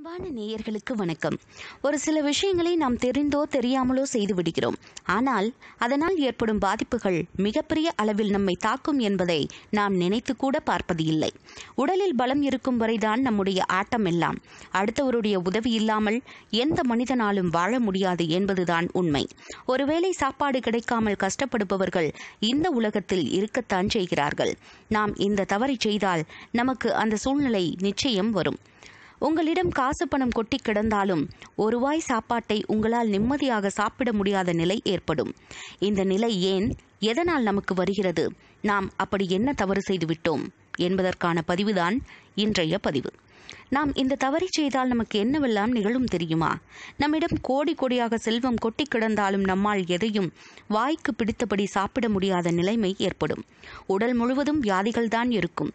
அன்பான நேயர்களுக்கு வணக்கம் ஒரு சில விஷயங்களை நாம் தெரிந்தோ தெரியாமலோ செய்து விடுகிறோம் ஆனால் அதனால் ஏற்படும் பாதிப்புகள் மிகப்பெரிய அளவில் நம்மை தாக்கும் என்பதை நாம் நினைத்து கூட பார்ப்பது இல்லை உடலில் பலம் இருக்கும் வரைதான் நம்முடைய ஆட்டம் எல்லாம் அடுத்தவருடைய உதவி இல்லாமல் எந்த மனிதனாலும் வாழ முடியாது என்பதுதான் உண்மை ஒருவேளை சாப்பாடு கிடைக்காமல் கஷ்டப்படுபவர்கள் இந்த உலகத்தில் இருக்கத்தான் செய்கிறார்கள் நாம் இந்த தவறை செய்தால் நமக்கு அந்த சூழ்நிலை நிச்சயம் வரும் உங்களிடம் காசு பணம் கொட்டி கிடந்தாலும் ஒருவாய் சாப்பாட்டை உங்களால் நிம்மதியாக சாப்பிட முடியாத நிலை ஏற்படும் இந்த நிலை ஏன் எதனால் நமக்கு வருகிறது நாம் அப்படி என்ன தவறு செய்துவிட்டோம் என்பதற்கான பதிவுதான் இன்றைய பதிவு நாம் இந்த தவறை செய்தால் நமக்கு என்னவெல்லாம் நிகழும் தெரியுமா நம்மிடம் கோடி கோடியாக செல்வம் கொட்டி கிடந்தாலும் நம்மால் எதையும் வாய்க்கு பிடித்தபடி சாப்பிட முடியாத நிலைமை ஏற்படும் உடல் முழுவதும் வியாதிகள்தான் இருக்கும்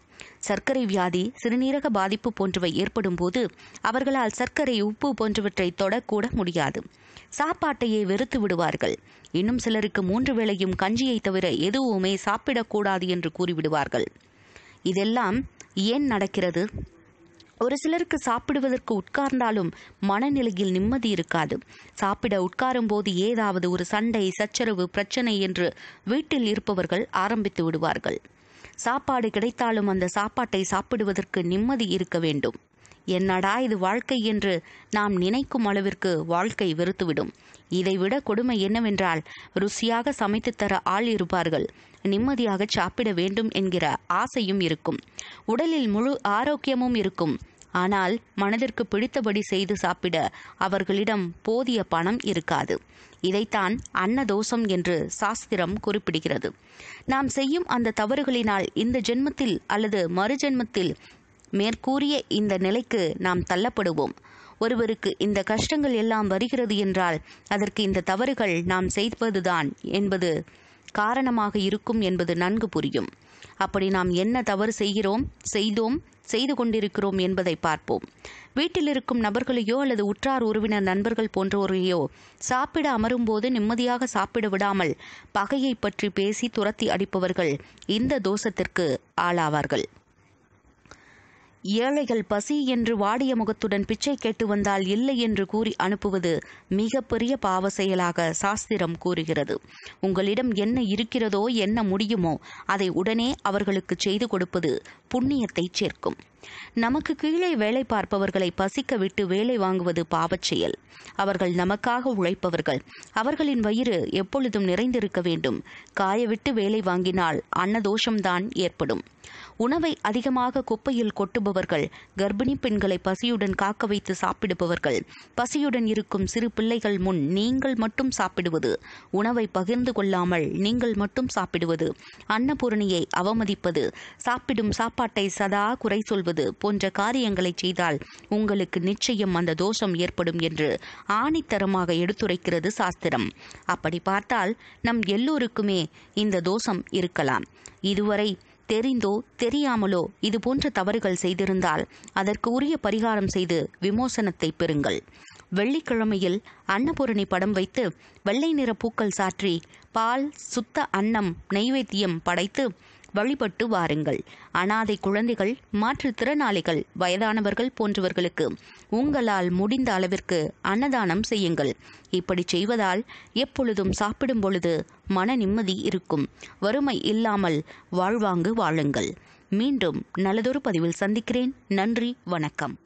சர்க்கரை வியாதி சிறுநீரக பாதிப்பு போன்றவை ஏற்படும் போது அவர்களால் சர்க்கரை உப்பு போன்றவற்றை தொடக்கூட முடியாது சாப்பாட்டையே வெறுத்து விடுவார்கள் இன்னும் சிலருக்கு மூன்று வேளையும் கஞ்சியை தவிர எதுவுமே சாப்பிடக்கூடாது என்று கூறிவிடுவார்கள் இதெல்லாம் ஏன் நடக்கிறது ஒரு சிலருக்கு சாப்பிடுவதற்கு உட்கார்ந்தாலும் மனநிலையில் நிம்மதி இருக்காது சாப்பிட உட்காரும் போது ஏதாவது ஒரு சண்டை சச்சரவு பிரச்சனை என்று வீட்டில் இருப்பவர்கள் ஆரம்பித்து விடுவார்கள் சாப்பாடு கிடைத்தாலும் அந்த சாப்பாட்டை சாப்பிடுவதற்கு நிம்மதி இருக்க வேண்டும் என்னடா இது வாழ்க்கை என்று நாம் நினைக்கும் அளவிற்கு வாழ்க்கை வெறுத்துவிடும் இதைவிட கொடுமை என்னவென்றால் ருசியாக சமைத்து தர ஆள் இருப்பார்கள் நிம்மதியாக சாப்பிட வேண்டும் என்கிற ஆசையும் இருக்கும் உடலில் முழு ஆரோக்கியமும் இருக்கும் ஆனால் மனதிற்கு பிடித்தபடி செய்து சாப்பிட அவர்களிடம் போதிய பணம் இருக்காது இதைத்தான் அன்னதோஷம் என்று சாஸ்திரம் குறிப்பிடுகிறது நாம் செய்யும் அந்த தவறுகளினால் இந்த ஜென்மத்தில் அல்லது மறு ஜென்மத்தில் மேற்கூறிய இந்த நிலைக்கு நாம் தள்ளப்படுவோம் ஒருவருக்கு இந்த கஷ்டங்கள் எல்லாம் வருகிறது என்றால் அதற்கு இந்த தவறுகள் நாம் செய்வதுதான் என்பது காரணமாக இருக்கும் என்பது நன்கு புரியும் அப்படி நாம் என்ன தவறு செய்கிறோம் செய்தோம் செய்து கொண்டிருக்கிறோம் என்பதை பார்ப்போம் வீட்டில் இருக்கும் நபர்களையோ அல்லது உற்றார் உறவினர் நண்பர்கள் போன்றவர்களையோ சாப்பிட அமரும்போது நிம்மதியாக சாப்பிட விடாமல் பகையை பற்றி பேசி துரத்தி அடிப்பவர்கள் இந்த தோஷத்திற்கு ஆளாவார்கள் ஏழைகள் பசி என்று வாடிய முகத்துடன் பிச்சை கேட்டு வந்தால் இல்லை என்று கூறி அனுப்புவது மிகப்பெரிய பாவ செயலாக சாஸ்திரம் கூறுகிறது உங்களிடம் என்ன இருக்கிறதோ என்ன முடியுமோ அதை உடனே அவர்களுக்கு செய்து கொடுப்பது புண்ணியத்தை சேர்க்கும் நமக்கு கீழே வேலை பார்ப்பவர்களை பசிக்க விட்டு வேலை வாங்குவது பாவச் செயல் அவர்கள் நமக்காக உழைப்பவர்கள் அவர்களின் வயிறு எப்பொழுதும் நிறைந்திருக்க வேண்டும் காயவிட்டு வேலை வாங்கினால் அன்னதோஷம்தான் ஏற்படும் உணவை அதிகமாக குப்பையில் கொட்டுபவர்கள் கர்ப்பிணி பெண்களை பசியுடன் காக்க வைத்து சாப்பிடுபவர்கள் பசியுடன் இருக்கும் சிறு பிள்ளைகள் முன் நீங்கள் மட்டும் சாப்பிடுவது உணவை பகிர்ந்து கொள்ளாமல் நீங்கள் மட்டும் சாப்பிடுவது அன்னபூரணியை அவமதிப்பது சாப்பிடும் சாப்பாட்டை சதா குறை சொல்வது செய்வது போன்ற காரியங்களை செய்தால் உங்களுக்கு நிச்சயம் அந்த தோஷம் ஏற்படும் என்று ஆணித்தரமாக எடுத்துரைக்கிறது சாஸ்திரம் அப்படி பார்த்தால் நம் எல்லோருக்குமே இந்த தோஷம் இருக்கலாம் இதுவரை தெரிந்தோ தெரியாமலோ இது போன்ற தவறுகள் செய்திருந்தால் அதற்கு உரிய பரிகாரம் செய்து விமோசனத்தை பெறுங்கள் வெள்ளிக்கிழமையில் அன்னபூரணி படம் வைத்து வெள்ளை நிற பூக்கள் சாற்றி பால் சுத்த அன்னம் நைவேத்தியம் படைத்து வழிபட்டு வாருங்கள் அனாதை குழந்தைகள் மாற்றுத்திறனாளிகள் வயதானவர்கள் போன்றவர்களுக்கு உங்களால் முடிந்த அளவிற்கு அன்னதானம் செய்யுங்கள் இப்படி செய்வதால் எப்பொழுதும் சாப்பிடும் பொழுது மன நிம்மதி இருக்கும் வறுமை இல்லாமல் வாழ்வாங்கு வாழுங்கள் மீண்டும் நல்லதொரு பதிவில் சந்திக்கிறேன் நன்றி வணக்கம்